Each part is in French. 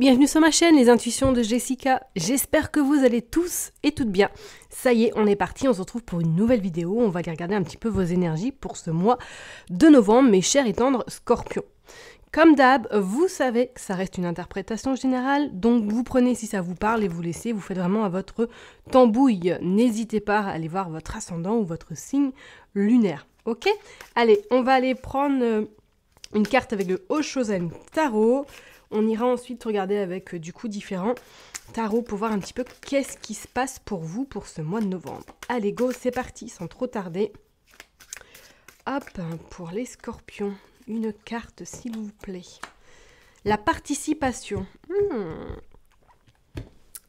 bienvenue sur ma chaîne Les Intuitions de Jessica. J'espère que vous allez tous et toutes bien. Ça y est, on est parti, on se retrouve pour une nouvelle vidéo. On va regarder un petit peu vos énergies pour ce mois de novembre, mes chers et tendres scorpions. Comme d'hab, vous savez que ça reste une interprétation générale, donc vous prenez si ça vous parle et vous laissez, vous faites vraiment à votre tambouille. N'hésitez pas à aller voir votre ascendant ou votre signe lunaire. Ok Allez, on va aller prendre euh, une carte avec le Oshozan Tarot. On ira ensuite regarder avec euh, du coup différents tarots pour voir un petit peu qu'est-ce qui se passe pour vous pour ce mois de novembre. Allez go, c'est parti, sans trop tarder. Hop, pour les scorpions, une carte s'il vous plaît. La participation. Hmm.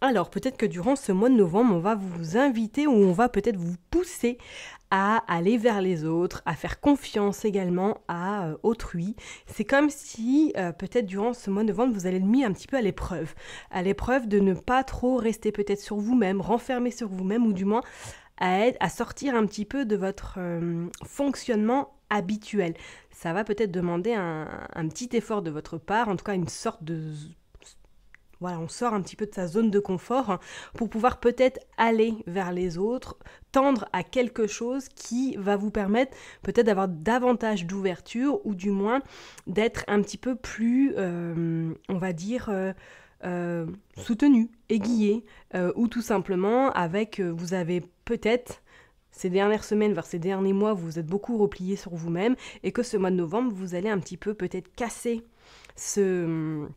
Alors peut-être que durant ce mois de novembre, on va vous inviter ou on va peut-être vous pousser à aller vers les autres, à faire confiance également à euh, autrui. C'est comme si euh, peut-être durant ce mois de novembre, vous allez le mis un petit peu à l'épreuve. À l'épreuve de ne pas trop rester peut-être sur vous-même, renfermé sur vous-même ou du moins à, à sortir un petit peu de votre euh, fonctionnement habituel. Ça va peut-être demander un, petit effort de votre part, en tout cas une sorte de voilà, on sort un petit peu de sa zone de confort pour pouvoir peut-être aller vers les autres, tendre à quelque chose qui va vous permettre peut-être d'avoir davantage d'ouverture ou du moins d'être un petit peu plus, euh, on va dire, euh, euh, soutenu, aiguillé ou tout simplement avec, vous avez peut-être ces dernières semaines, vers ces derniers mois, vous vous êtes beaucoup replié sur vous-même et que ce mois de novembre, vous allez un petit peu peut-être casser ce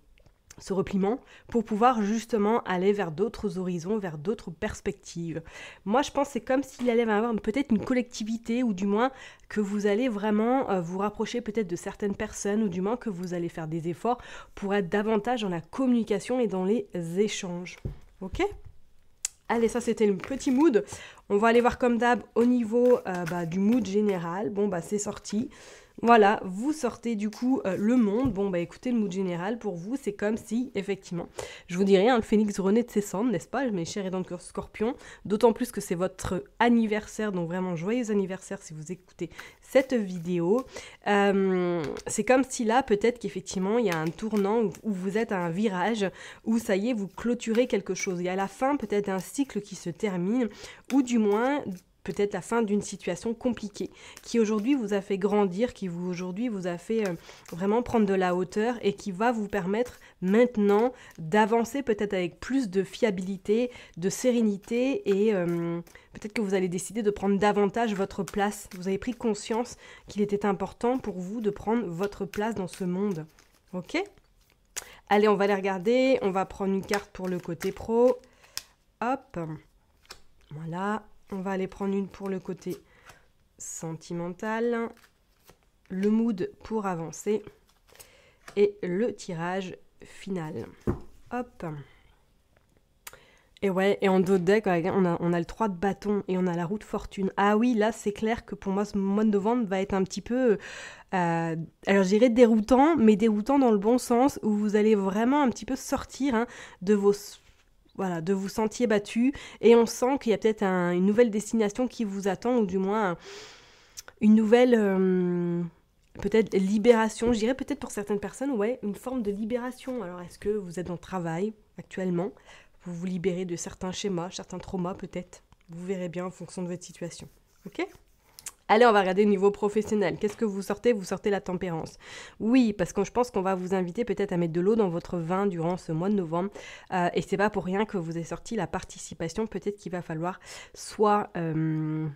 ce repliement pour pouvoir justement aller vers d'autres horizons, vers d'autres perspectives. Moi, je pense que c'est comme s'il allait avoir peut-être une collectivité ou du moins que vous allez vraiment euh, vous rapprocher peut-être de certaines personnes ou du moins que vous allez faire des efforts pour être davantage dans la communication et dans les échanges. OK Allez, ça c'était le petit mood. On va aller voir comme d'hab au niveau euh, bah, du mood général. Bon, bah c'est sorti. Voilà, vous sortez du coup euh, le monde. Bon, bah écoutez, le mood général pour vous, c'est comme si, effectivement, je vous dirais, un hein, le phénix renaît de ses cendres, n'est-ce pas, mes chers et de scorpion D'autant plus que c'est votre anniversaire, donc vraiment joyeux anniversaire si vous écoutez cette vidéo. Euh, c'est comme si là, peut-être qu'effectivement, il y a un tournant où, vous êtes à un virage, où ça y est, vous clôturez quelque chose. Et à la fin, peut-être un cycle qui se termine, ou du moins peut-être la fin d'une situation compliquée qui aujourd'hui vous a fait grandir, qui vous aujourd'hui vous a fait euh, vraiment prendre de la hauteur et qui va vous permettre maintenant d'avancer peut-être avec plus de fiabilité, de sérénité et euh, peut-être que vous allez décider de prendre davantage votre place. Vous avez pris conscience qu'il était important pour vous de prendre votre place dans ce monde. OK Allez, on va les regarder. On va prendre une carte pour le côté pro. Hop. Voilà. On va aller prendre une pour le côté sentimental, le mood pour avancer et le tirage final. Hop et ouais, et en dos de deck, on a, le 3 de bâton et on a la roue de fortune. Ah oui, là, c'est clair que pour moi, ce mois de vente va être un petit peu, euh, alors je dirais déroutant, mais déroutant dans le bon sens, où vous allez vraiment un petit peu sortir hein, de vos voilà, de vous sentir battu et on sent qu'il y a peut-être une nouvelle destination qui vous attend ou du moins une nouvelle euh, peut-être libération, je dirais peut-être pour certaines personnes, ouais, une forme de libération. Alors est-ce que vous êtes en travail actuellement Vous vous libérez de certains schémas, certains traumas peut-être. Vous verrez bien en fonction de votre situation. OK Allez, on va regarder au niveau professionnel. Qu'est-ce que vous sortez Vous sortez la tempérance. Oui, parce que je pense qu'on va vous inviter peut-être à mettre de l'eau dans votre vin durant ce mois de novembre. Euh, et c'est pas pour rien que vous avez sorti la participation. Peut-être qu'il va falloir soit euh,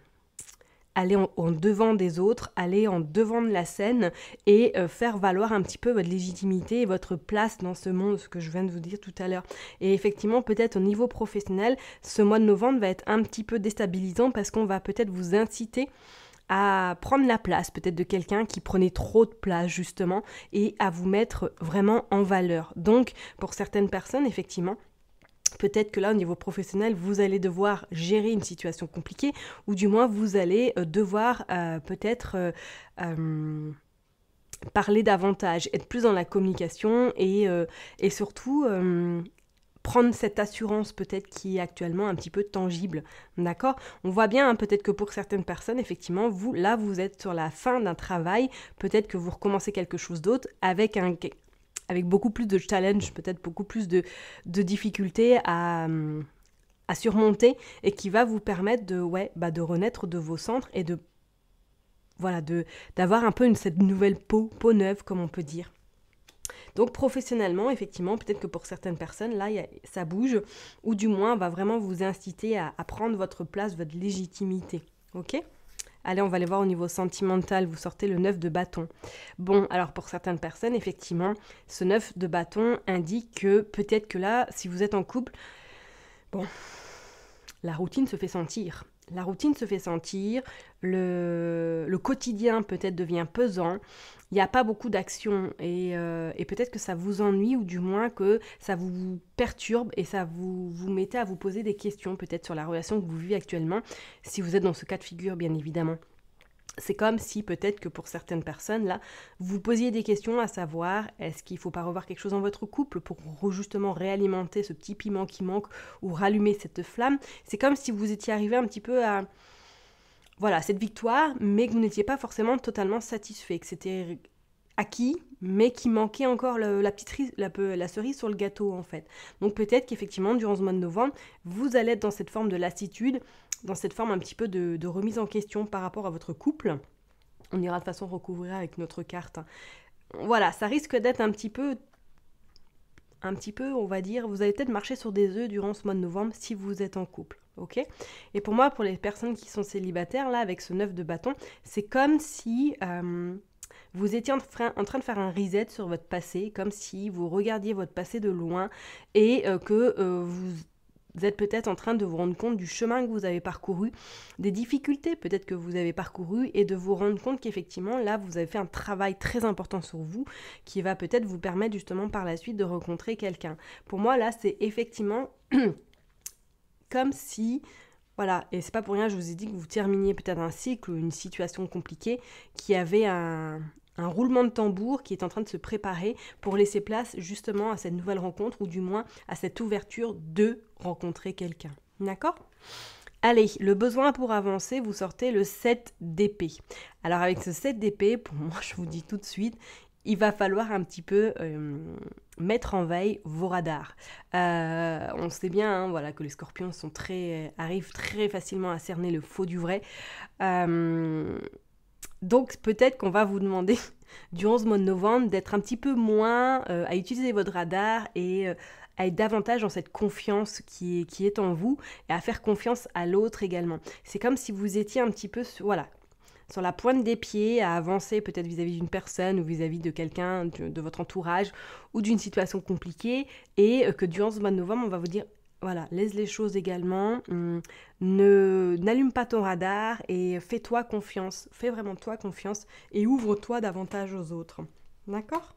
aller en, devant des autres, aller en devant de la scène et euh, faire valoir un petit peu votre légitimité et votre place dans ce monde, ce que je viens de vous dire tout à l'heure. Et effectivement, peut-être au niveau professionnel, ce mois de novembre va être un petit peu déstabilisant parce qu'on va peut-être vous inciter à prendre la place peut-être de quelqu'un qui prenait trop de place justement et à vous mettre vraiment en valeur. Donc pour certaines personnes, effectivement, Peut-être que là, au niveau professionnel, vous allez devoir gérer une situation compliquée, ou du moins vous allez euh, devoir euh, peut-être euh, parler davantage, être plus dans la communication et, et surtout prendre cette assurance peut-être qui est actuellement un petit peu tangible. D'accord On voit bien hein, peut-être que pour certaines personnes, effectivement, vous, là, vous êtes sur la fin d'un travail, peut-être que vous recommencez quelque chose d'autre avec un, avec beaucoup plus de challenge, peut-être beaucoup plus de, difficultés à, à, surmonter et qui va vous permettre de, ouais, bah, de renaître de vos centres et de voilà de d'avoir un peu une, cette nouvelle peau, peau neuve comme on peut dire. Donc professionnellement, effectivement, peut-être que pour certaines personnes, là, ça bouge, ou du moins va vraiment vous inciter à, prendre votre place, votre légitimité. Ok Allez, on va aller voir au niveau sentimental. Vous sortez le 9 de bâton. Bon, alors pour certaines personnes, effectivement, ce 9 de bâton indique que peut-être que là, si vous êtes en couple, bon, la routine se fait sentir. La routine se fait sentir, le quotidien peut-être devient pesant, il n'y a pas beaucoup d'action euh, et, peut-être que ça vous ennuie ou du moins que ça vous perturbe et ça vous, vous mettez à vous poser des questions peut-être sur la relation que vous vivez actuellement, si vous êtes dans ce cas de figure bien évidemment. C'est comme si peut-être que pour certaines personnes, là, vous posiez des questions à savoir est-ce qu'il ne faut pas revoir quelque chose dans votre couple pour justement réalimenter ce petit piment qui manque ou rallumer cette flamme. C'est comme si vous étiez arrivé un petit peu à, voilà, cette victoire, mais que vous n'étiez pas forcément totalement satisfait, que c'était acquis, mais qui manquait encore la petite cerise sur le gâteau en fait. Donc peut-être qu'effectivement durant ce mois de novembre, vous allez être dans cette forme de lassitude, dans cette forme un petit peu de, de remise en question par rapport à votre couple. On ira de façon recouvrir avec notre carte. Hein. Voilà, ça risque d'être un petit peu un petit peu, on va dire, vous allez peut-être marcher sur des œufs durant ce mois de novembre si vous êtes en couple. ok Et pour moi, pour les personnes qui sont célibataires, là, avec ce neuf de bâton, c'est comme si euh, vous étiez en, train de faire un reset sur votre passé, comme si vous regardiez votre passé de loin et euh, que euh, vous vous êtes peut-être en train de vous rendre compte du chemin que vous avez parcouru, des difficultés peut-être que vous avez parcourues et de vous rendre compte qu'effectivement là vous avez fait un travail très important sur vous qui va peut-être vous permettre justement par la suite de rencontrer quelqu'un. Pour moi là c'est effectivement comme si voilà, et c'est pas pour rien, je vous ai dit que vous terminiez peut-être un cycle ou une situation compliquée qui avait un, un roulement de tambour qui est en train de se préparer pour laisser place justement à cette nouvelle rencontre ou du moins à cette ouverture de rencontrer quelqu'un. D'accord Allez, le besoin pour avancer, vous sortez le 7 d'épée. Alors avec ce 7 d'épée, pour moi, je vous dis tout de suite, il va falloir un petit peu euh, mettre en veille vos radars. Euh, on sait bien hein, voilà, que les scorpions sont très, euh, arrivent très facilement à cerner le faux du vrai. Donc peut-être qu'on va vous demander du 11 mois de novembre d'être un petit peu moins euh, à utiliser votre radar et euh, à être davantage dans cette confiance qui est, en vous et à faire confiance à l'autre également. C'est comme si vous étiez un petit peu, voilà, sur la pointe des pieds, à avancer peut-être vis-à-vis d'une personne ou vis-à-vis de quelqu'un de, de votre entourage ou d'une situation compliquée, et euh, que durant ce mois de novembre, on va vous dire voilà, laisse les choses également. Hum, ne n'allume pas ton radar et fais-toi confiance. Fais vraiment toi confiance et ouvre-toi davantage aux autres. D'accord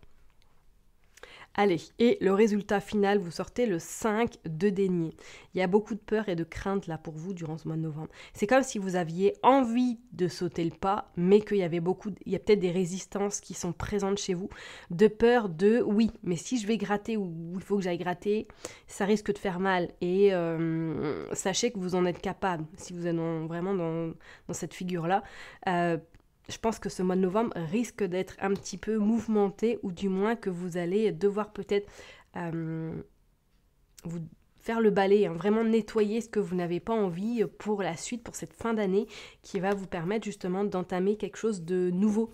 Allez, et le résultat final, vous sortez le 5 de déni. Il y a beaucoup de peur et de crainte là pour vous durant ce mois de novembre. C'est comme si vous aviez envie de sauter le pas, mais qu'il y avait beaucoup, il y a peut-être des résistances qui sont présentes chez vous, de peur de oui, mais si je vais gratter ou il faut que j'aille gratter, ça risque de faire mal. Et euh, sachez que vous en êtes capable si vous êtes vraiment dans, cette figure-là. Euh, je pense que ce mois de novembre risque d'être un petit peu mouvementé ou du moins que vous allez devoir peut-être euh, vous faire le balai, hein, vraiment nettoyer ce que vous n'avez pas envie pour la suite, pour cette fin d'année qui va vous permettre justement d'entamer quelque chose de nouveau,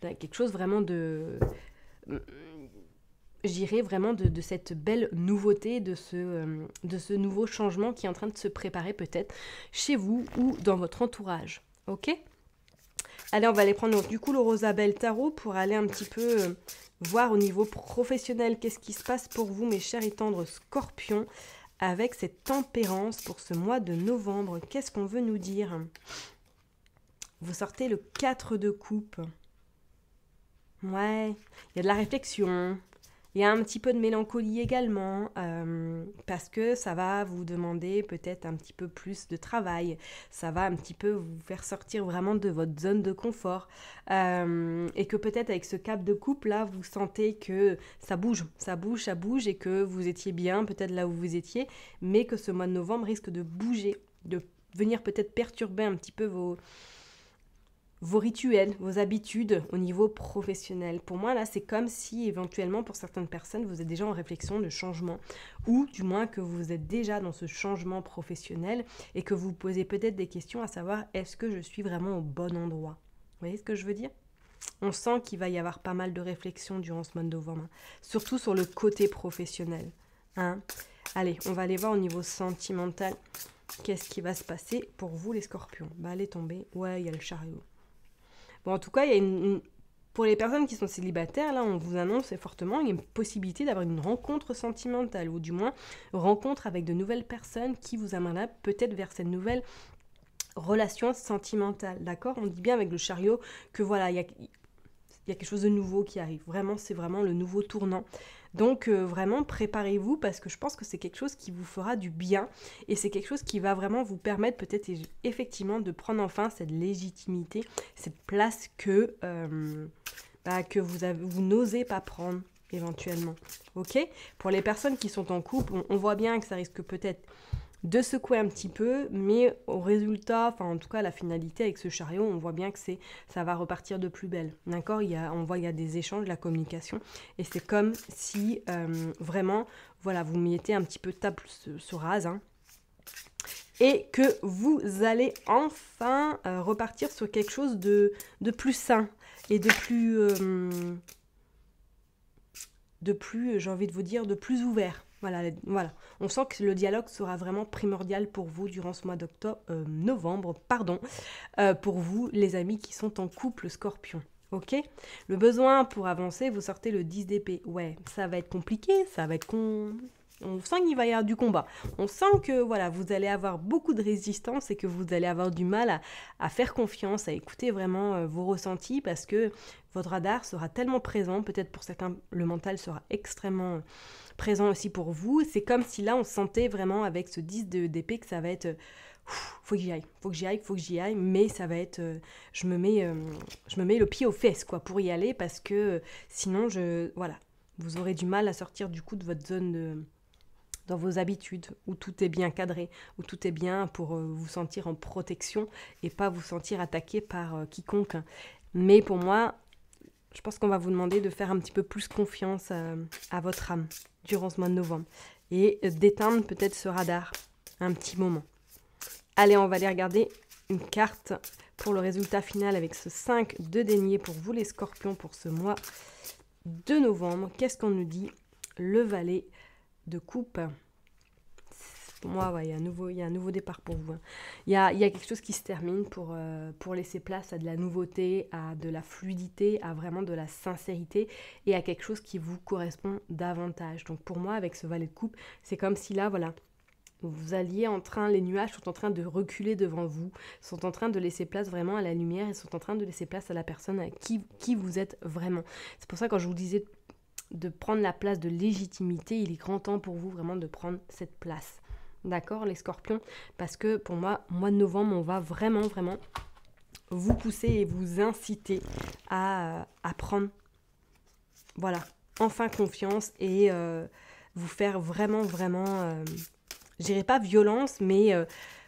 quelque chose vraiment de... Euh, J'irai vraiment de, de, cette belle nouveauté, de ce, euh, de ce nouveau changement qui est en train de se préparer peut-être chez vous ou dans votre entourage. Ok Allez, on va aller prendre du coup le Rosabelle Tarot pour aller un petit peu euh, voir au niveau professionnel qu'est-ce qui se passe pour vous, mes chers et tendres scorpions, avec cette tempérance pour ce mois de novembre. Qu'est-ce qu'on veut nous dire Vous sortez le 4 de coupe. Ouais, il y a de la réflexion, il y a un petit peu de mélancolie également, euh, parce que ça va vous demander peut-être un petit peu plus de travail, ça va un petit peu vous faire sortir vraiment de votre zone de confort, euh, et que peut-être avec ce cap de couple là, vous sentez que ça bouge, ça bouge, ça bouge, et que vous étiez bien peut-être là où vous étiez, mais que ce mois de novembre risque de bouger, de venir peut-être perturber un petit peu vos vos rituels, vos habitudes au niveau professionnel. Pour moi, là, c'est comme si éventuellement, pour certaines personnes, vous êtes déjà en réflexion de changement, ou du moins que vous êtes déjà dans ce changement professionnel et que vous vous posez peut-être des questions à savoir est-ce que je suis vraiment au bon endroit Vous voyez ce que je veux dire on sent qu'il va y avoir pas mal de réflexions durant ce mois de novembre, hein. surtout sur le côté professionnel. Hein. Allez, on va aller voir au niveau sentimental qu'est-ce qui va se passer pour vous les scorpions. Bah, allez tomber. Ouais, il y a le chariot. Bon, en tout cas, il y a une, pour les personnes qui sont célibataires, là, on vous annonce fortement, il y a une possibilité d'avoir une rencontre sentimentale, ou du moins rencontre avec de nouvelles personnes qui vous amènera peut-être vers cette nouvelle relation sentimentale, d'accord On dit bien avec le chariot que voilà, il y a quelque chose de nouveau qui arrive. Vraiment, c'est vraiment le nouveau tournant donc euh, vraiment, préparez-vous parce que je pense que c'est quelque chose qui vous fera du bien et c'est quelque chose qui va vraiment vous permettre peut-être effectivement de prendre enfin cette légitimité, cette place que, euh, bah, que vous, vous n'osez pas prendre éventuellement. Ok Pour les personnes qui sont en couple, on voit bien que ça risque peut-être de secouer un petit peu, mais au résultat, enfin en tout cas la finalité avec ce chariot, on voit bien que c'est ça va repartir de plus belle. D'accord On voit il y a des échanges, de la communication, et c'est comme si euh, vraiment, voilà, vous mettez un petit peu table sur rase. Hein, et que vous allez enfin euh, repartir sur quelque chose de, de, plus sain et de plus, euh, de plus, j'ai envie de vous dire, de plus ouvert. Voilà, On sent que le dialogue sera vraiment primordial pour vous durant ce mois d'octobre, euh, novembre, pardon, euh, pour vous, les amis qui sont en couple scorpion. Ok Le besoin pour avancer, vous sortez le 10 d'épée. Ouais, ça va être compliqué, ça va être On sent qu'il va y avoir du combat. On sent que voilà, vous allez avoir beaucoup de résistance et que vous allez avoir du mal à, faire confiance, à écouter vraiment euh, vos ressentis parce que votre radar sera tellement présent. Peut-être pour certains, le mental sera extrêmement présent aussi pour vous. C'est comme si là, on sentait vraiment avec ce 10 d'épée que ça va être euh, faut que j'y aille, faut que j'y aille, faut que j'y aille, mais ça va être, euh, je me mets, euh, je me mets le pied aux fesses quoi pour y aller parce que sinon je, voilà, vous aurez du mal à sortir du coup de votre zone de, dans vos habitudes où tout est bien cadré, où tout est bien pour vous sentir en protection et pas vous sentir attaqué par quiconque. Mais pour moi, je pense qu'on va vous demander de faire un petit peu plus confiance euh, à votre âme durant ce mois de novembre et euh, d'éteindre peut-être ce radar un petit moment. Allez, on va aller regarder une carte pour le résultat final avec ce 5 de denier pour vous les scorpions pour ce mois de novembre. Qu'est-ce qu'on nous dit Le valet de coupe pour moi, il, y a un nouveau, il y a un nouveau départ pour vous. Hein. Il, y a, il y a quelque chose qui se termine pour, euh, pour laisser place à de la nouveauté, à de la fluidité, à vraiment de la sincérité et à quelque chose qui vous correspond davantage. Donc pour moi, avec ce valet de coupe, c'est comme si là, voilà, vous alliez en train, les nuages sont en train de reculer devant vous, sont en train de laisser place vraiment à la lumière et sont en train de laisser place à la personne à qui, qui vous êtes vraiment. C'est pour ça quand je vous disais de prendre la place de légitimité, il est grand temps pour vous vraiment de prendre cette place d'accord, les scorpions, parce que pour moi, mois de novembre, on va vraiment, vraiment vous pousser et vous inciter à, prendre, voilà, enfin confiance et euh, vous faire vraiment, vraiment, euh, dirais pas violence, mais euh,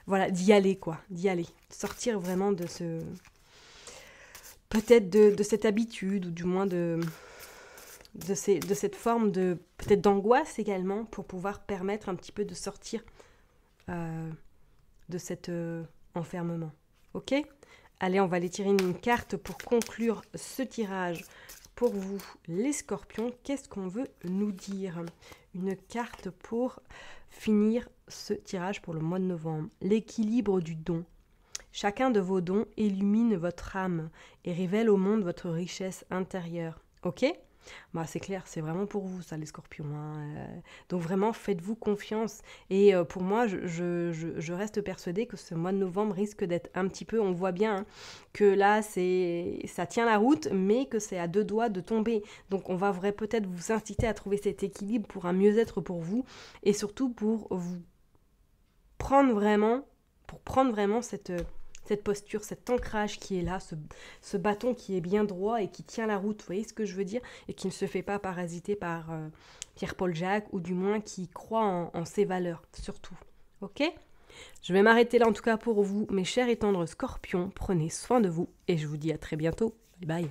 voilà, d'y aller, quoi, d'y aller, sortir vraiment de ce, peut-être de, cette habitude, ou du moins de, de, cette forme de peut-être d'angoisse également pour pouvoir permettre un petit peu de sortir euh, de cet euh, enfermement. Ok Allez, on va aller tirer une carte pour conclure ce tirage. Pour vous, les scorpions, qu'est-ce qu'on veut nous dire Une carte pour finir ce tirage pour le mois de novembre. L'équilibre du don. Chacun de vos dons illumine votre âme et révèle au monde votre richesse intérieure. Ok bah, c'est clair, c'est vraiment pour vous ça les scorpions. Hein, euh. Donc vraiment, faites-vous confiance. Et euh, pour moi, je, je, reste persuadée que ce mois de novembre risque d'être un petit peu, on voit bien hein, que là, c'est ça tient la route, mais que c'est à deux doigts de tomber. Donc on va peut-être vous inciter à trouver cet équilibre pour un mieux-être pour vous et surtout pour vous prendre vraiment, pour prendre vraiment cette euh, cette posture, cet ancrage qui est là, ce, bâton qui est bien droit et qui tient la route, vous voyez ce que je veux dire, et qui ne se fait pas parasiter par euh, Pierre-Paul Jacques, ou du moins qui croit en, en ses valeurs, surtout. Ok Je vais m'arrêter là en tout cas pour vous, mes chers et tendres scorpions, prenez soin de vous, et je vous dis à très bientôt. Bye bye